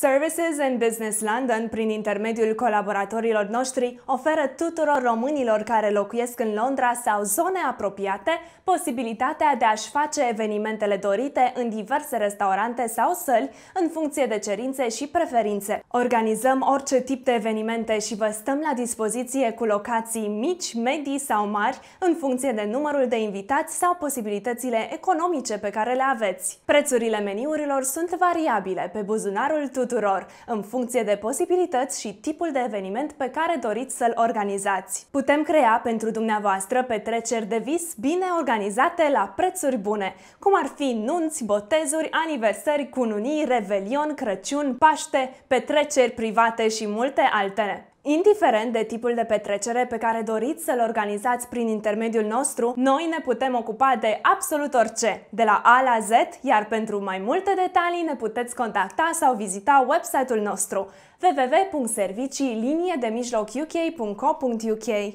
Services and Business London, prin intermediul colaboratorilor noștri, oferă tuturor românilor care locuiesc în Londra sau zone apropiate posibilitatea de a-și face evenimentele dorite în diverse restaurante sau săli, în funcție de cerințe și preferințe. Organizăm orice tip de evenimente și vă stăm la dispoziție cu locații mici, medii sau mari, în funcție de numărul de invitați sau posibilitățile economice pe care le aveți. Prețurile meniurilor sunt variabile pe buzunarul tuturor tuturor, în funcție de posibilități și tipul de eveniment pe care doriți să-l organizați. Putem crea pentru dumneavoastră petreceri de vis bine organizate la prețuri bune, cum ar fi nunți, botezuri, aniversări, cununii, revelion, Crăciun, Paște, petreceri private și multe altele. Indiferent de tipul de petrecere pe care doriți să-l organizați prin intermediul nostru, noi ne putem ocupa de absolut orice, de la A la Z, iar pentru mai multe detalii ne puteți contacta sau vizita website-ul nostru www.servicii-linie-de-mijloacu-uk.co.uk